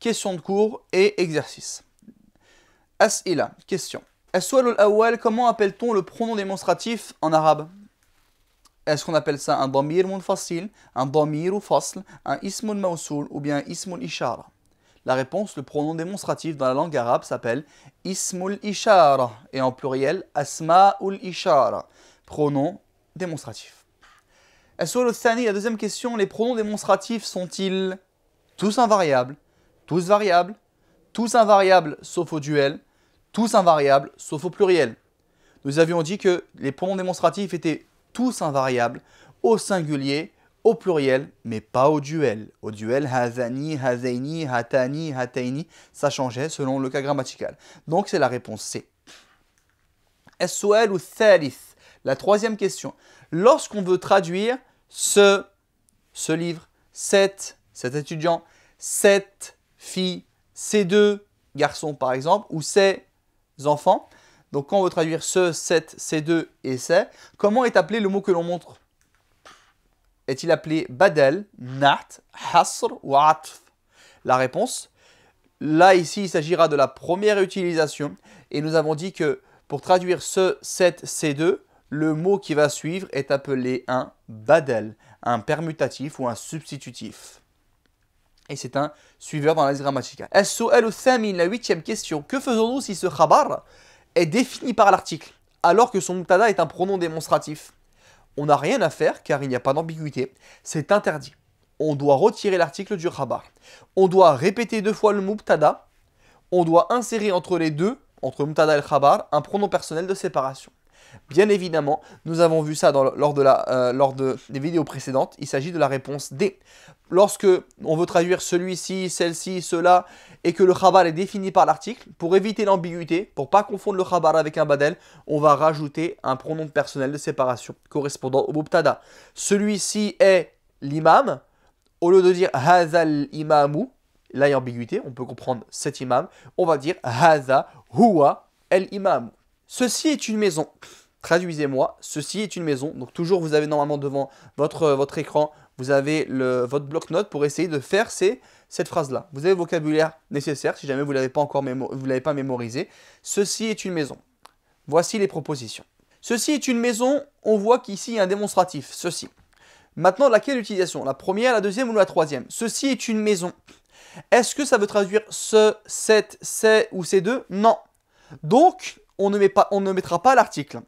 question de cours et exercice. As'ila, question. as comment appelle-t-on le pronom démonstratif en arabe Est-ce qu'on appelle ça un damir munfasil, un damir ou fasl, un ismun mausul ou bien un ismun La réponse, le pronom démonstratif dans la langue arabe s'appelle ismul ishar et en pluriel asma'ul ishar, pronom démonstratif. est ce la deuxième question, les pronoms démonstratifs sont-ils tous invariables tous variables, tous invariables sauf au duel, tous invariables sauf au pluriel. Nous avions dit que les pronoms démonstratifs étaient tous invariables au singulier, au pluriel, mais pas au duel. Au duel, hazani, hazaini, hatani, hataini, ça changeait selon le cas grammatical. Donc c'est la réponse C. Sol ou Thalith La troisième question. Lorsqu'on veut traduire ce, ce livre, cet, cet étudiant, cette fille ces deux garçons par exemple, ou ces enfants. Donc quand on veut traduire ce, cette, ces deux et ces, comment est appelé le mot que l'on montre Est-il appelé badel, nat, hasr ou atf La réponse, là ici il s'agira de la première utilisation et nous avons dit que pour traduire ce, cette, ces deux, le mot qui va suivre est appelé un badel, un permutatif ou un substitutif et c'est un suiveur dans au grammaticale. La huitième question, que faisons-nous si ce khabar est défini par l'article alors que son mutada est un pronom démonstratif On n'a rien à faire car il n'y a pas d'ambiguïté, c'est interdit. On doit retirer l'article du khabar. On doit répéter deux fois le mubtada. On doit insérer entre les deux, entre mubtada et le khabar, un pronom personnel de séparation. Bien évidemment, nous avons vu ça lors, de la, euh, lors de, des vidéos précédentes. Il s'agit de la réponse D. Lorsque on veut traduire celui-ci, celle-ci, cela, et que le khabar est défini par l'article, pour éviter l'ambiguïté, pour ne pas confondre le khabar avec un badel, on va rajouter un pronom personnel de séparation correspondant au mubtada. Celui-ci est l'imam. Au lieu de dire hazal imamou, là il y a ambiguïté, on peut comprendre cet imam, on va dire haza huwa el imam. Ceci est une maison. Traduisez-moi, ceci est une maison. Donc toujours, vous avez normalement devant votre, euh, votre écran, vous avez le, votre bloc-notes pour essayer de faire ces, cette phrase-là. Vous avez le vocabulaire nécessaire, si jamais vous ne l'avez pas encore vous pas mémorisé. Ceci est une maison. Voici les propositions. Ceci est une maison, on voit qu'ici il y a un démonstratif, ceci. Maintenant, laquelle utilisation La première, la deuxième ou la troisième Ceci est une maison. Est-ce que ça veut traduire ce, cette, ces ou ces deux Non. Donc, on ne, met pas, on ne mettra pas l'article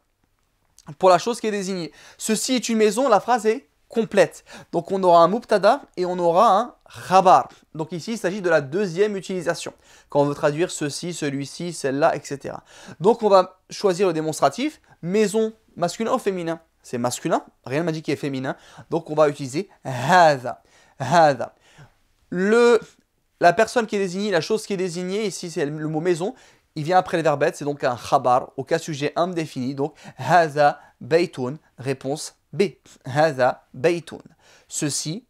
pour la chose qui est désignée. Ceci est une maison, la phrase est complète. Donc on aura un muptada et on aura un khabar. Donc ici, il s'agit de la deuxième utilisation. Quand on veut traduire ceci, celui-ci, celle-là, etc. Donc on va choisir le démonstratif maison masculin ou féminin. C'est masculin, rien ne m'a dit qu'il est féminin. Donc on va utiliser hadha. Hadha. Le, la personne qui est désignée, la chose qui est désignée, ici c'est le mot maison, il vient après les verbes c'est donc un khabar au cas sujet indéfini. Donc, haza baytun, réponse B. Haza baytun. Ceci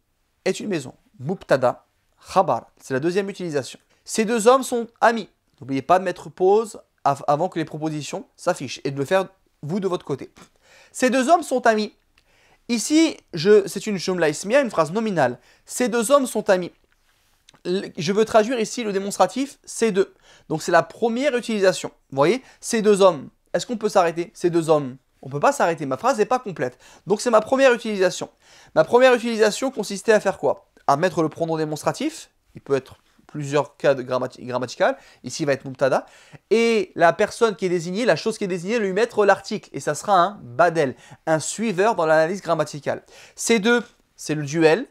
est une maison. Mubtada, khabar. C'est la deuxième utilisation. Ces deux hommes sont amis. N'oubliez pas de mettre pause avant que les propositions s'affichent et de le faire vous de votre côté. Ces deux hommes sont amis. Ici, c'est une jumla ismiya, une phrase nominale. Ces deux hommes sont amis je veux traduire ici le démonstratif ces deux. Donc c'est la première utilisation. Vous voyez, ces deux hommes. Est-ce qu'on peut s'arrêter Ces deux hommes. On ne peut pas s'arrêter, ma phrase n'est pas complète. Donc c'est ma première utilisation. Ma première utilisation consistait à faire quoi À mettre le pronom démonstratif, il peut être plusieurs cas de grammatical, ici il va être mubtada, et la personne qui est désignée, la chose qui est désignée, lui mettre l'article, et ça sera un badel, un suiveur dans l'analyse grammaticale. Ces deux, c'est le duel.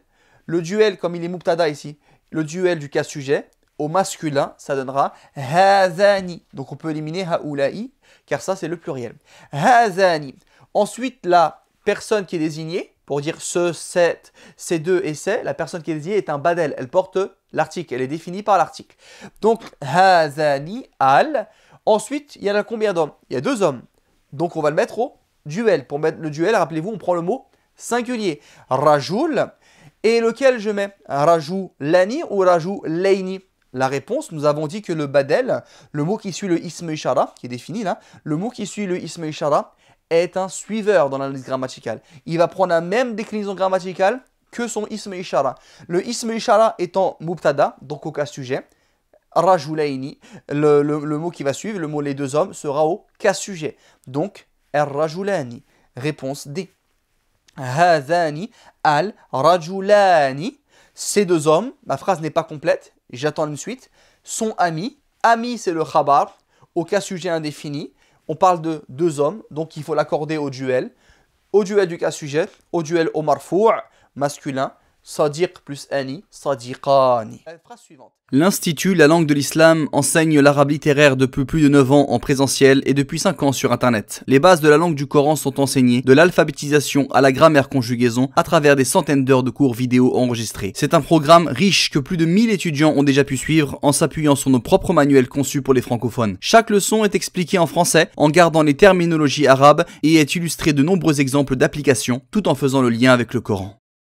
Le duel, comme il est mubtada ici, le duel du cas sujet, au masculin, ça donnera hazani. Donc on peut éliminer haoula'i, car ça c'est le pluriel. Hazani. Ensuite, la personne qui est désignée, pour dire ce, cette, ces deux et c'est, la personne qui est désignée est un badel. Elle porte l'article, elle est définie par l'article. Donc hazani, al. Ensuite, il y en a combien d'hommes Il y a deux hommes. Donc on va le mettre au duel. Pour mettre le duel, rappelez-vous, on prend le mot singulier. Rajoul ». Et lequel je mets Rajou lani ou rajou leini la réponse, nous avons dit que le badel, le mot qui suit le isme ishara, qui est défini là, le mot qui suit le isme ishara est un suiveur dans l'analyse grammaticale. Il va prendre la même déclinaison grammaticale que son isme ishara. Le isme ishara étant mubtada, donc au cas sujet, Rajou le, le, mot qui va suivre, le mot les deux hommes, sera au cas sujet. Donc, rajoulani réponse D. Hazani al rajulani. Ces deux hommes, ma phrase n'est pas complète, j'attends une suite, sont amis. Ami c'est le khabar, au cas sujet indéfini. On parle de deux hommes, donc il faut l'accorder au duel. Au duel du cas sujet, au duel au marfou', masculin, Sadiq plus Ani, Sadiqani. L'Institut La langue de l'islam enseigne l'arabe littéraire depuis plus de 9 ans en présentiel et depuis 5 ans sur internet. Les bases de la langue du Coran sont enseignées, de l'alphabétisation à la grammaire conjugaison, à travers des centaines d'heures de cours vidéo enregistrés. C'est un programme riche que plus de 1000 étudiants ont déjà pu suivre en s'appuyant sur nos propres manuels conçus pour les francophones. Chaque leçon est expliquée en français en gardant les terminologies arabes et est illustrée de nombreux exemples d'applications tout en faisant le lien avec le Coran.